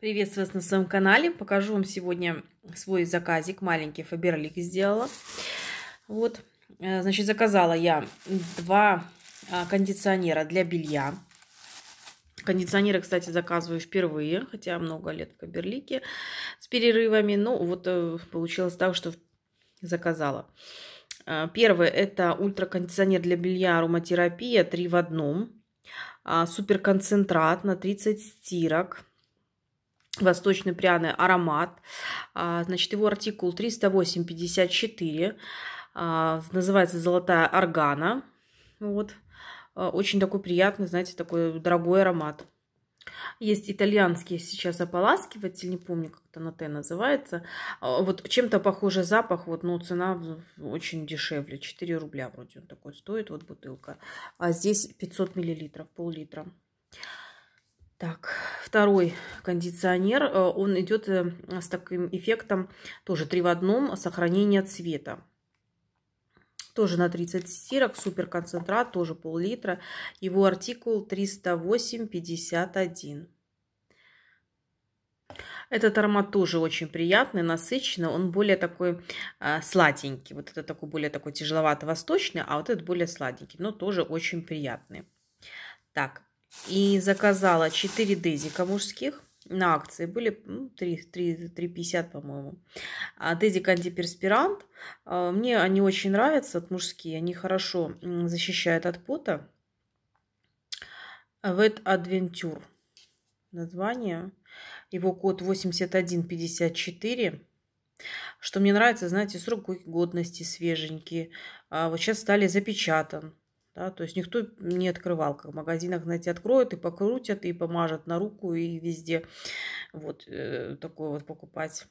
Приветствую вас на своем канале. Покажу вам сегодня свой заказик. Маленький фаберлик сделала. Вот, э, значит, заказала я два а, кондиционера для белья. Кондиционеры, кстати, заказываю впервые, хотя много лет в Каберлике с перерывами. Ну, вот э, получилось так, что заказала. Э, Первый – это ультракондиционер для белья ароматерапия 3 в одном. А, суперконцентрат на 30 стирок восточный пряный аромат. А, значит, его артикул 308.54. А, называется «Золотая органа». Вот. А, очень такой приятный, знаете, такой дорогой аромат. Есть итальянский сейчас ополаскиватель, не помню, как это на Т называется. Вот чем-то похоже запах, вот, но цена очень дешевле, 4 рубля вроде он такой стоит, вот бутылка. А здесь 500 миллилитров, пол-литра. Так, второй кондиционер, э, он идет э, с таким эффектом, тоже три в одном, сохранение цвета. Тоже на 30 стирок, супер концентрат, тоже пол-литра. Его артикул 308,51. Этот аромат тоже очень приятный, насыщенный. Он более такой э, сладенький. Вот это такой более такой тяжеловато-восточный, а вот этот более сладенький, но тоже очень приятный. Так, и заказала 4 дезика мужских на акции. Были 3,50, ну, по-моему. А, Дезик антиперспирант. А, мне они очень нравятся, от мужские. Они хорошо защищают от пота. Wet Adventure. Название. Его код 8154. Что мне нравится, знаете, срок годности свеженький. А, вот сейчас стали запечатан. Да, то есть никто не открывал, как в магазинах, знаете, откроют и покрутят, и помажут на руку, и везде. Вот э, такое вот покупать.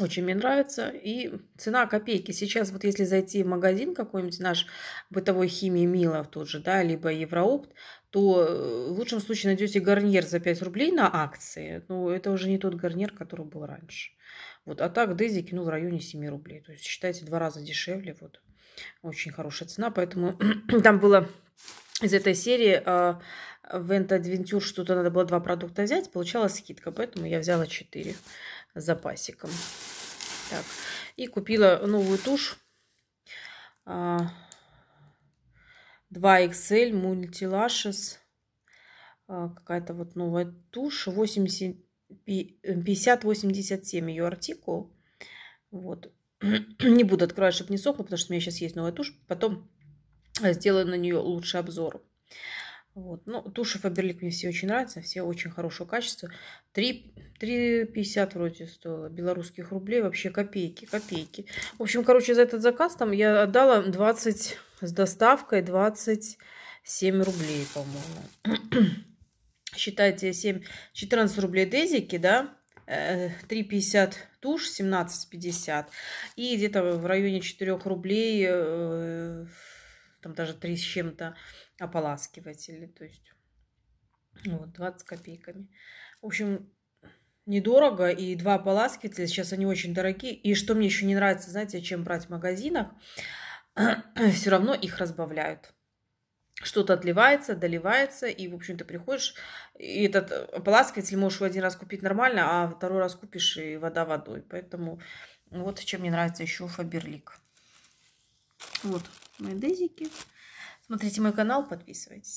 Очень мне нравится. И цена копейки. Сейчас вот если зайти в магазин какой-нибудь наш бытовой химии Мила тот же, да, либо Евроопт, то э, в лучшем случае найдете гарнир за 5 рублей на акции. Но ну, это уже не тот гарнир, который был раньше. Вот. А так Дейзи кинул в районе 7 рублей. То есть считайте два раза дешевле. Вот очень хорошая цена, поэтому там было из этой серии э, Vent Adventure что-то надо было два продукта взять, получалась скидка, поэтому я взяла 4 запасиком. Так, и купила новую тушь. Э, 2XL Multilashes. Э, Какая-то вот новая тушь. 80, 87 ее артикул. Вот, не буду открывать, чтобы не сохло, потому что у меня сейчас есть новая тушь. Потом э, сделаю на нее лучший обзор. Вот. Ну, туши Фаберлик мне все очень нравятся, все очень хорошего качества. 3,50 вроде стоило белорусских рублей, вообще копейки, копейки. В общем, короче, за этот заказ там я отдала 20 с доставкой, 27 рублей, по-моему. Считайте 7, 14 рублей дезики, да, 3,50 э, тушь, 17,50. И где-то в районе 4 рублей, э, там даже 3 с чем-то ополаскиватели. То есть вот, 20 копейками. В общем, недорого. И два ополаскивателя, сейчас они очень дорогие. И что мне еще не нравится, знаете, чем брать в магазинах? Все равно их разбавляют что-то отливается, доливается, и, в общем, то приходишь, и этот ополаскиватель э, можешь его один раз купить нормально, а второй раз купишь, и вода водой. Поэтому вот чем мне нравится еще Фаберлик. Вот мои дезики. Смотрите мой канал, подписывайтесь.